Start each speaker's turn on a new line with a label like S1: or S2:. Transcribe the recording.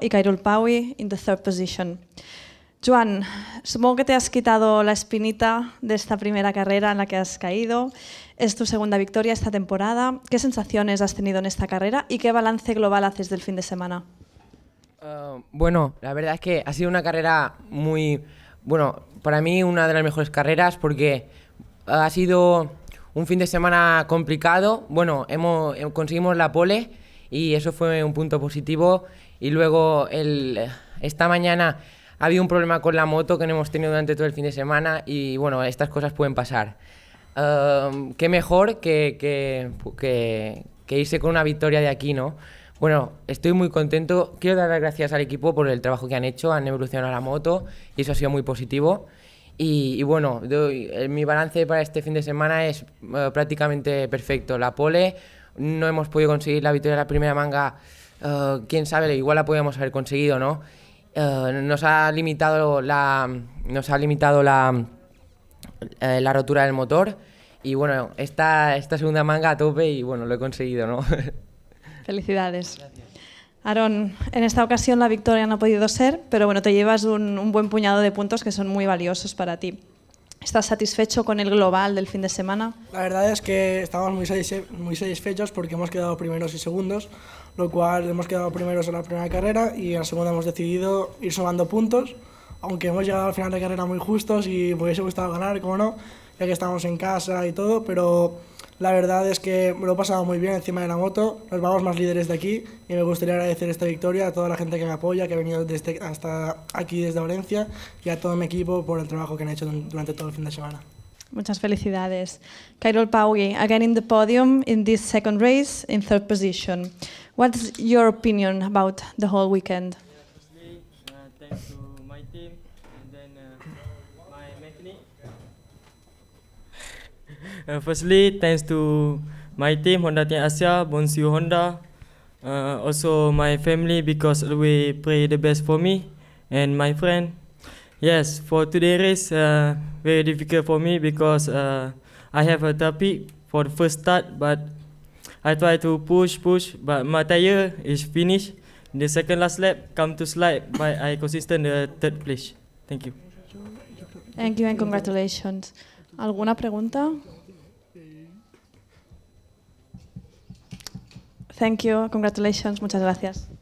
S1: y Kairul Paui en la tercera posición. Joan, supongo que te has quitado la espinita de esta primera carrera en la que has caído. Es tu segunda victoria esta temporada. ¿Qué sensaciones has tenido en esta carrera y qué balance global haces del fin de semana?
S2: Ah, bueno, la verdad es que ha sido una carrera muy, bueno, para mí una de las mejores carreras porque ha sido un fin de semana complicado. Bueno, hemos, eh, conseguimos la pole y eso fue un punto positivo y luego el, esta mañana ha habido un problema con la moto que no hemos tenido durante todo el fin de semana y bueno, estas cosas pueden pasar. qué mejor que, que, que, que, irse con una victoria de aquí, ¿no? Bueno, estoy muy contento. Quiero dar las gracias al equipo por el trabajo que han hecho. Han evolucionado la moto y eso ha sido muy positivo. Y, bueno, eh, mi balance para este fin de semana es eh, prácticamente perfecto. La pole, no hemos podido conseguir la victoria de la primera manga eh, quién sabe, igual la podíamos haber conseguido, ¿no? Eh, nos ha limitado la, nos ha limitado la, eh, la rotura del motor y bueno, esta, esta segunda manga a tope y bueno, lo he conseguido, ¿no?
S1: Felicidades. Aarón, en esta ocasión la victoria no ha podido ser, pero bueno, te llevas un buen puñado de puntos que son muy valiosos para ti. ¿Estás satisfecho con el global del fin de semana?
S3: La verdad es que estamos muy, muy satisfechos porque hemos quedado primeros y segundos, lo cual hemos quedado primeros en la primera carrera y en la segunda hemos decidido ir sumando puntos, aunque hemos llegado al final de carrera muy justos y hubiese gustado ganar, como no, ya que estamos en casa y todo, pero la verdad es que me lo he pasado muy bien encima de la moto, nos vamos más líderes de aquí y me gustaría agradecer esta victoria a toda la gente que me apoya, que ha venido desde, hasta aquí desde Valencia y a todo mi equipo por el trabajo que han hecho durante todo el fin de semana.
S1: Muchas felicidades. Kairol Paugi, again in the podium in this second race in third position. What's your opinion about the whole
S4: weekend? thanks to my team and then uh, my mechanic Uh, firstly, thanks to my team Honda Team Asia, Bonsu Honda, uh, also my family because we pray the best for me and my friend. Yes, for today race, uh, very difficult for me because uh, I have a topic for the first start, but I try to push, push, but my tire is finished. The second last lap, come to slide, but I consistent the third place. Thank you.
S1: Thank you and congratulations. Thank you. ¿Alguna pregunta? Thank you. Congratulations. Muchas gracias.